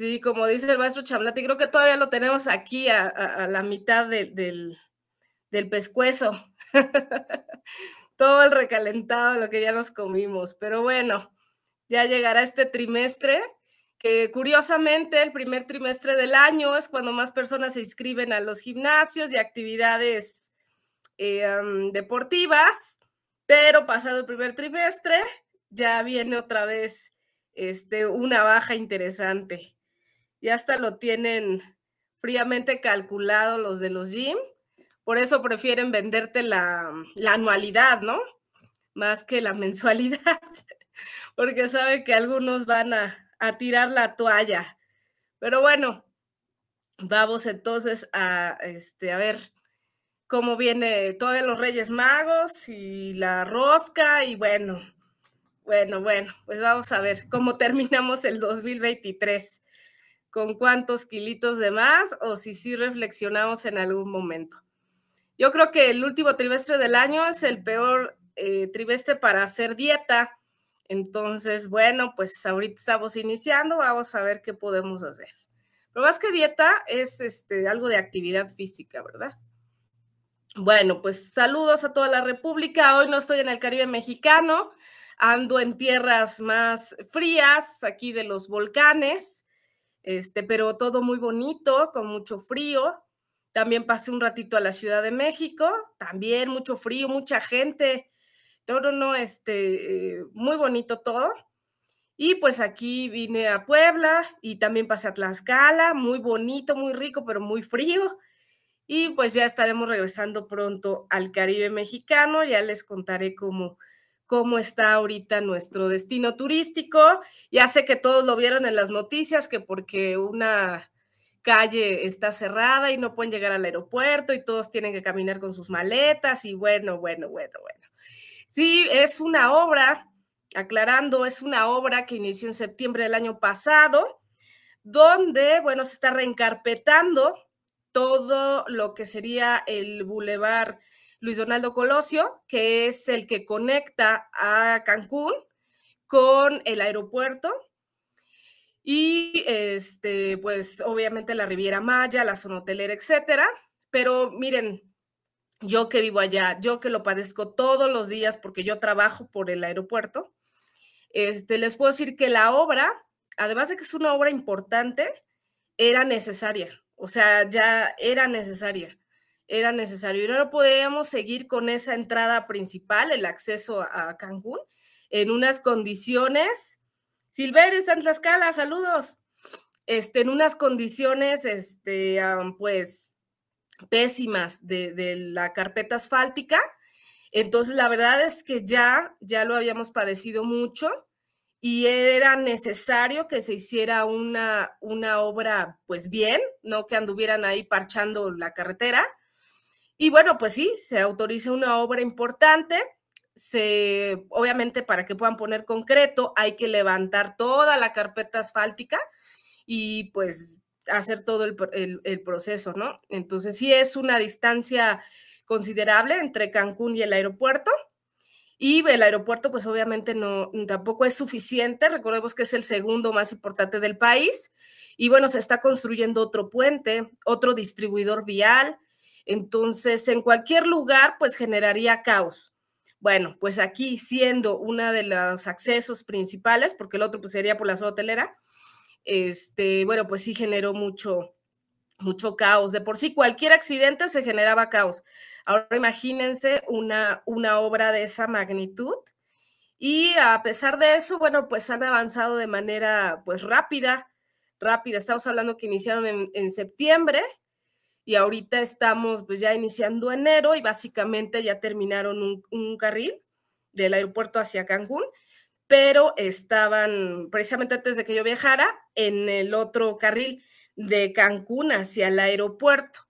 Sí, como dice el maestro y creo que todavía lo tenemos aquí a, la mitad del, del pescuezo. Todo el recalentado, lo que ya nos comimos. Pero bueno, ya llegará este trimestre, que curiosamente el primer trimestre del año es cuando más personas se inscriben a los gimnasios y actividades eh, deportivas. Pero pasado el primer trimestre, ya viene otra vez este, una baja interesante. Y hasta lo tienen fríamente calculado los de los gym. Por eso prefieren venderte la, mm, anualidad, ¿no? Más que la mensualidad, porque sabe que algunos van a, tirar la toalla. Pero bueno, vamos entonces a, este, a ver cómo viene todos los Reyes Magos y la rosca y bueno, bueno, bueno, pues vamos a ver cómo terminamos el 2023 con cuántos kilitos de más o si sí reflexionamos en algún momento. Yo creo que el último trimestre del año es el peor eh, trimestre para hacer dieta. Entonces, bueno, pues ahorita estamos iniciando, vamos a ver qué podemos hacer. Pero más que dieta es este, algo de actividad física, ¿verdad? Bueno, pues saludos a toda la República. Hoy no estoy en el Caribe mexicano, ando en tierras más frías, aquí de los volcanes este, pero todo muy bonito, con mucho frío. También pasé un ratito a la Ciudad de México, también mucho frío, mucha gente. No, no, no, este, eh, muy bonito todo. Y pues aquí vine a Puebla y también pasé a Tlaxcala, muy bonito, muy rico, pero muy frío. Y pues ya estaremos regresando pronto al Caribe mexicano, ya les contaré cómo cómo está ahorita nuestro destino turístico. Ya sé que todos lo vieron en las noticias, que porque una calle está cerrada y no pueden llegar al aeropuerto y todos tienen que caminar con sus maletas y bueno, bueno, bueno, bueno. Sí, es una obra, aclarando, es una obra que inició en septiembre del año pasado, donde, bueno, se está reencarpetando todo lo que sería el bulevar Luis Donaldo Colosio, que es el que conecta a Cancún con el aeropuerto y este, pues obviamente la Riviera Maya, la zona hotelera, etcétera. Pero miren, yo que vivo allá, yo que lo padezco todos los días porque yo trabajo por el aeropuerto, este, les puedo decir que la obra, además de que es una obra importante, era necesaria, o sea, ya era necesaria era necesario. Y no podíamos seguir con esa entrada principal, el acceso a Cancún, en unas condiciones. Silver está en Tlaxcala, saludos. Este, en unas condiciones, este, pues, pésimas de, de la carpeta asfáltica. Entonces, la verdad es que ya, ya lo habíamos padecido mucho y era necesario que se hiciera una, una obra, pues bien, no que anduvieran ahí parchando la carretera. Y bueno, pues sí, se autoriza una obra importante. Se, obviamente, para que puedan poner concreto, hay que levantar toda la carpeta asfáltica y pues hacer todo el, proceso, ¿no? Entonces, sí es una distancia considerable entre Cancún y el aeropuerto. Y el aeropuerto, pues obviamente no, tampoco es suficiente. Recordemos que es el segundo más importante del país. Y bueno, se está construyendo otro puente, otro distribuidor vial, entonces, en cualquier lugar, pues generaría caos. Bueno, pues aquí siendo uno de los accesos principales, porque el otro pues, sería por la zona hotelera, este, bueno, pues sí generó mucho, mucho caos. De por sí, cualquier accidente se generaba caos. Ahora imagínense una, una obra de esa magnitud. Y a pesar de eso, bueno, pues han avanzado de manera pues rápida, rápida. Estamos hablando que iniciaron en, en septiembre y ahorita estamos pues ya iniciando enero y básicamente ya terminaron un, carril del aeropuerto hacia Cancún, pero estaban precisamente antes de que yo viajara en el otro carril de Cancún hacia el aeropuerto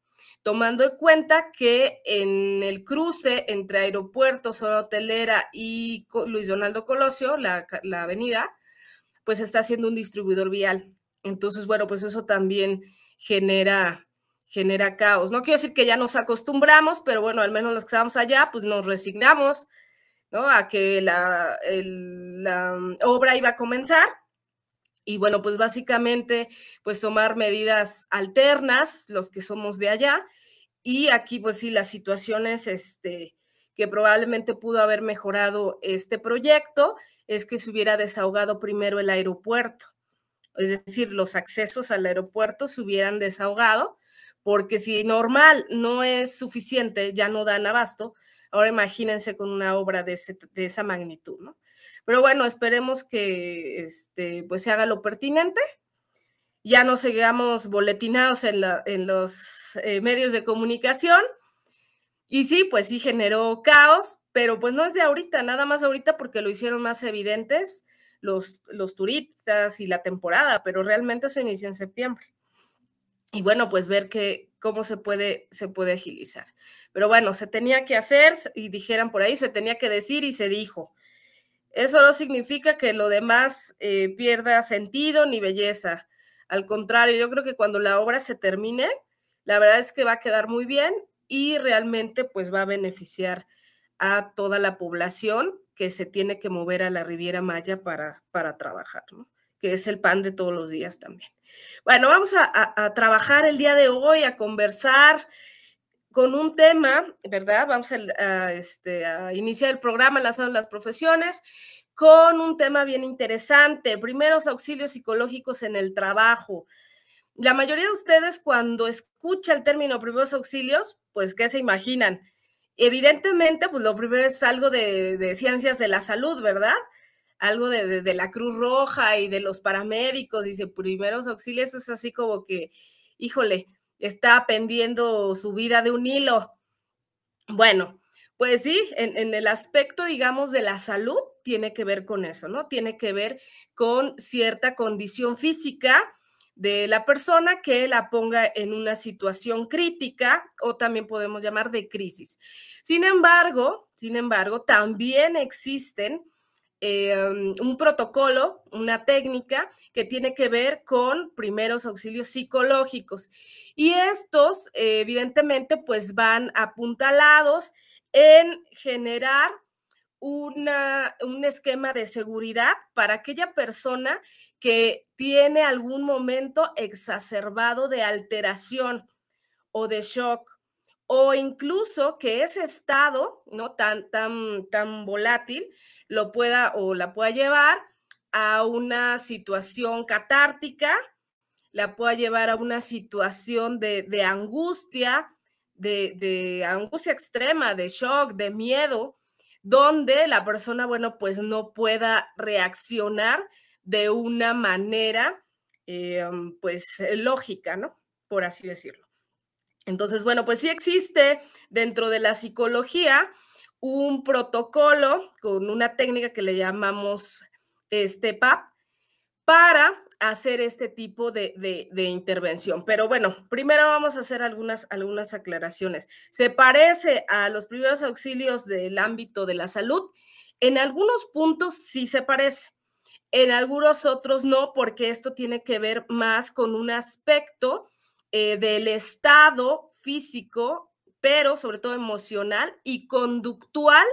tomando en cuenta que en el cruce entre Aeropuerto, Zona Hotelera y Luis Donaldo Colosio, la, la, avenida, pues está siendo un distribuidor vial. Entonces, bueno, pues eso también genera genera caos. No quiero decir que ya nos acostumbramos, pero bueno, al menos los que estábamos allá, pues nos resignamos, ¿no? A que la, mm, obra iba a comenzar. Y bueno, pues básicamente, pues tomar medidas alternas, los que somos de allá. Y aquí, pues sí, las situaciones, este, que probablemente pudo haber mejorado este proyecto es que se hubiera desahogado primero el aeropuerto. Es decir, los accesos al aeropuerto se hubieran desahogado porque si normal no es suficiente, ya no dan abasto, ahora imagínense con una obra de, esa magnitud, ¿no? Pero bueno, esperemos que este, pues se haga lo pertinente, ya no sigamos boletinados en, los eh, medios de comunicación, y sí, pues sí generó caos, pero pues no es de ahorita, nada más ahorita porque lo hicieron más evidentes los, los turistas y la temporada, pero realmente se inició en septiembre y bueno, pues ver que, cómo se puede, se puede agilizar. Pero bueno, se tenía que hacer y dijeran por ahí, se tenía que decir y se dijo. Eso no significa que lo demás eh, pierda sentido ni belleza. Al contrario, yo creo que cuando la obra se termine, la verdad es que va a quedar muy bien y realmente pues va a beneficiar a toda la población que se tiene que mover a la Riviera Maya para, para trabajar. ¿no? que es el pan de todos los días también. Bueno, vamos a, trabajar el día de hoy, a conversar con un tema, ¿verdad? Vamos este, a, iniciar el programa las las Profesiones con un tema bien interesante, primeros auxilios psicológicos en el trabajo. La mayoría de ustedes cuando escucha el término primeros auxilios, pues ¿qué se imaginan? Evidentemente, pues lo primero es algo de ciencias de la salud, ¿verdad? algo de, la Cruz Roja y de los paramédicos, dice primeros auxilios, es así como que, híjole, está pendiendo su vida de un hilo. Bueno, pues sí, en, en el aspecto, digamos, de la salud, tiene que ver con eso, ¿no? Tiene que ver con cierta condición física de la persona que la ponga en una situación crítica o también podemos llamar de crisis. Sin embargo, sin embargo, también existen Em, un protocolo, una técnica que tiene que ver con primeros auxilios psicológicos. Y estos, eh, evidentemente, pues van apuntalados en generar una, un esquema de seguridad para aquella persona que tiene algún momento exacerbado de alteración o de shock o incluso que ese estado no tan tan tan volátil lo pueda o la pueda llevar a una situación catártica, la pueda llevar a una situación de, angustia, de, angustia extrema, de shock, de miedo, donde la persona, bueno, pues no pueda reaccionar de una manera, eh, pues eh, lógica, ¿no? Por así decirlo. Entonces, bueno, pues sí existe dentro de la psicología un protocolo con una técnica que le llamamos este PAP para hacer este tipo de, intervención. Pero bueno, primero vamos a hacer algunas, algunas aclaraciones. Se parece a los primeros auxilios del ámbito de la salud. En algunos puntos sí se parece, en algunos otros no, porque esto tiene que ver más con un aspecto eh, del estado físico pero sobre todo emocional y conductual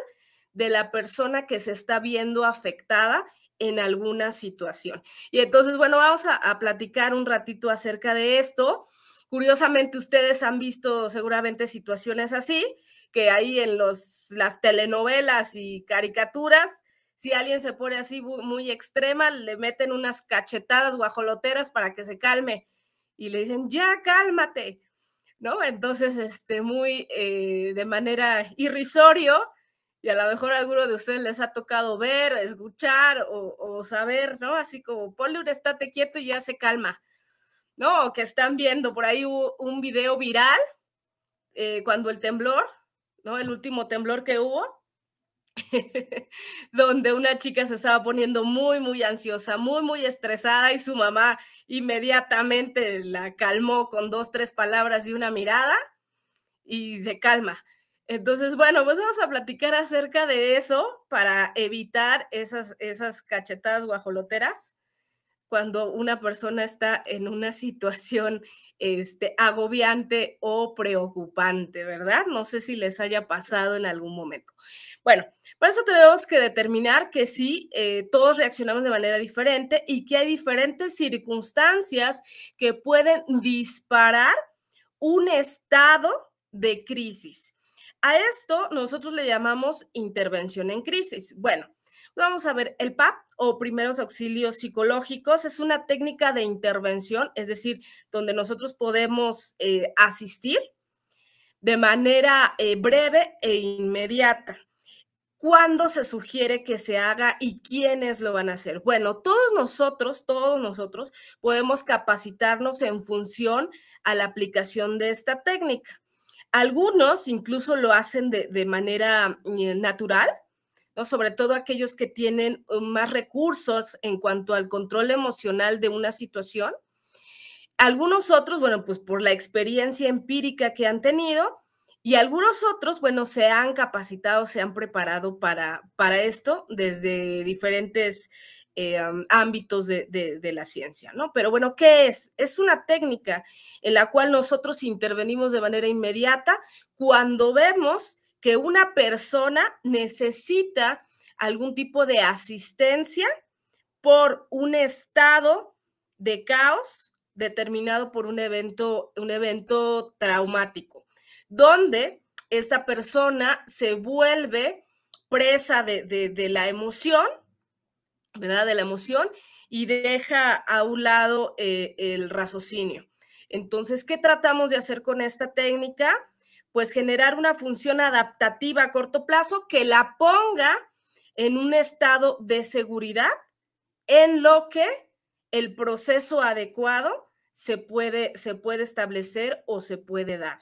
de la persona que se está viendo afectada en alguna situación. Y entonces, bueno, vamos a, platicar un ratito acerca de esto. Curiosamente, ustedes han visto seguramente situaciones así, que ahí en los, las telenovelas y caricaturas, si alguien se pone así muy extrema, le meten unas cachetadas guajoloteras para que se calme y le dicen, ya cálmate. ¿no? Entonces, este, muy eh, de manera irrisorio, y a lo mejor a alguno de ustedes les ha tocado ver, escuchar o, saber, ¿no? Así como ponle un estate quieto y ya se calma, ¿no? O que están viendo, por ahí un video viral eh, cuando el temblor, ¿no? El último temblor que hubo, donde una chica se estaba poniendo muy, muy ansiosa, muy, muy estresada y su mamá inmediatamente la calmó con dos, tres palabras y una mirada y se calma. Entonces, bueno, pues vamos a platicar acerca de eso para evitar esas, esas cachetadas guajoloteras cuando una persona está en una situación este, agobiante o preocupante, ¿verdad? No sé si les haya pasado en algún momento. Bueno, por eso tenemos que determinar que sí, eh, todos reaccionamos de manera diferente y que hay diferentes circunstancias que pueden disparar un estado de crisis. A esto nosotros le llamamos intervención en crisis. Bueno, Vamos a ver, el PAP o primeros auxilios psicológicos es una técnica de intervención, es decir, donde nosotros podemos eh, asistir de manera eh, breve e inmediata. ¿Cuándo se sugiere que se haga y quiénes lo van a hacer? Bueno, todos nosotros, todos nosotros podemos capacitarnos en función a la aplicación de esta técnica. Algunos incluso lo hacen de, de manera eh, natural, sobre todo aquellos que tienen uh, más recursos en cuanto al control emocional de una situación. Algunos otros, bueno, pues por la experiencia empírica que han tenido y algunos otros, bueno, se han capacitado, se han preparado para, para esto desde diferentes eh, um, ámbitos de, de la ciencia, ¿no? Pero bueno, ¿qué es? Es una técnica en la cual nosotros intervenimos de manera inmediata cuando vemos que una persona necesita algún tipo de asistencia por un estado de caos determinado por un evento, un evento traumático, donde esta persona se vuelve presa de, la emoción, ¿verdad? De la emoción y deja a un lado eh, el raciocinio. Entonces, ¿qué tratamos de hacer con esta técnica? pues generar una función adaptativa a corto plazo que la ponga en un estado de seguridad en lo que el proceso adecuado se puede, se puede establecer o se puede dar.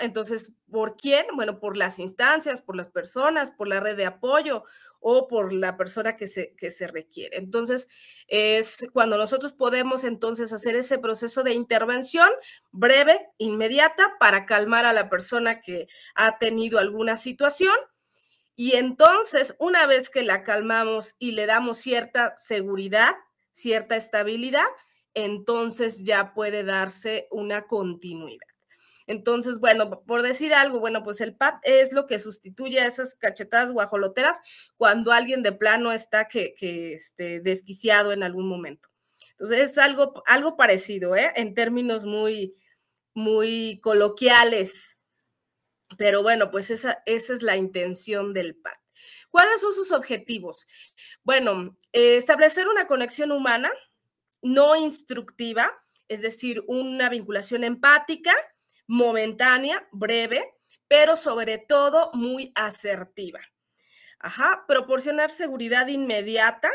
Entonces, ¿por quién? Bueno, por las instancias, por las personas, por la red de apoyo o por la persona que se, que se requiere. Entonces, es cuando nosotros podemos entonces hacer ese proceso de intervención breve, inmediata, para calmar a la persona que ha tenido alguna situación. Y entonces, una vez que la calmamos y le damos cierta seguridad, cierta estabilidad, entonces ya puede darse una continuidad. Entonces, bueno, por decir algo, bueno, pues el pat es lo que sustituye a esas cachetadas guajoloteras cuando alguien de plano está que, este, desquiciado en algún momento. Entonces, es algo, algo parecido, ¿eh? En términos muy, muy coloquiales. Pero bueno, pues esa, esa es la intención del pat. ¿Cuáles son sus objetivos? Bueno, eh, establecer una conexión humana no instructiva, es decir, una vinculación empática momentánea, breve, pero sobre todo muy asertiva. Ajá, proporcionar seguridad inmediata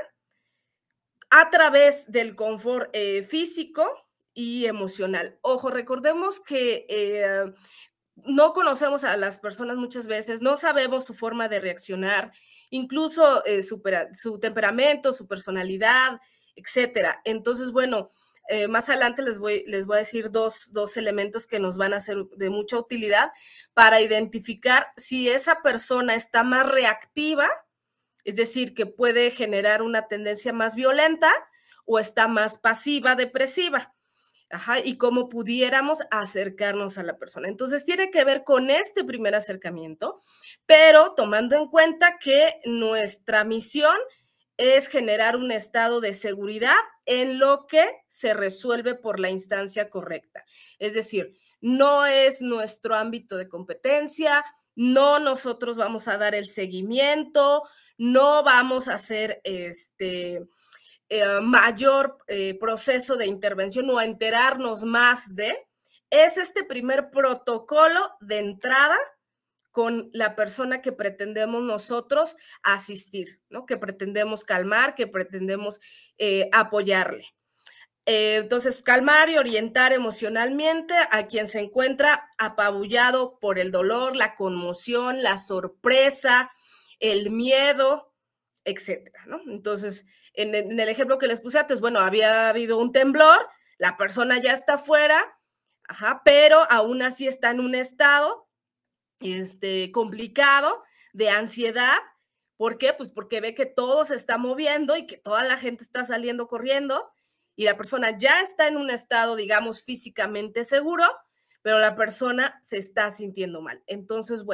a través del confort eh, físico y emocional. Ojo, recordemos que eh, no conocemos a las personas muchas veces, no sabemos su forma de reaccionar, incluso eh, su, su temperamento, su personalidad, etcétera. Entonces, bueno, eh, más adelante les voy, les voy a decir dos, elementos que nos van a ser de mucha utilidad para identificar si esa persona está más reactiva, es decir, que puede generar una tendencia más violenta o está más pasiva, depresiva. y cómo pudiéramos acercarnos a la persona. Entonces, tiene que ver con este primer acercamiento, pero tomando en cuenta que nuestra misión es generar un estado de seguridad en lo que se resuelve por la instancia correcta. Es decir, no es nuestro ámbito de competencia, no nosotros vamos a dar el seguimiento, no vamos a hacer este eh, mayor eh, proceso de intervención o a enterarnos más de, es este primer protocolo de entrada con la persona que pretendemos nosotros asistir, ¿no? Que pretendemos calmar, que pretendemos eh, apoyarle. Eh, entonces, calmar y orientar emocionalmente a quien se encuentra apabullado por el dolor, la conmoción, la sorpresa, el miedo, etcétera, Entonces, en, el ejemplo que les puse antes, bueno, había habido un temblor, la persona ya está afuera, pero aún así está en un estado este, complicado, de ansiedad. ¿Por qué? Pues porque ve que todo se está moviendo y que toda la gente está saliendo corriendo y la persona ya está en un estado, digamos, físicamente seguro, pero la persona se está sintiendo mal. Entonces, bueno.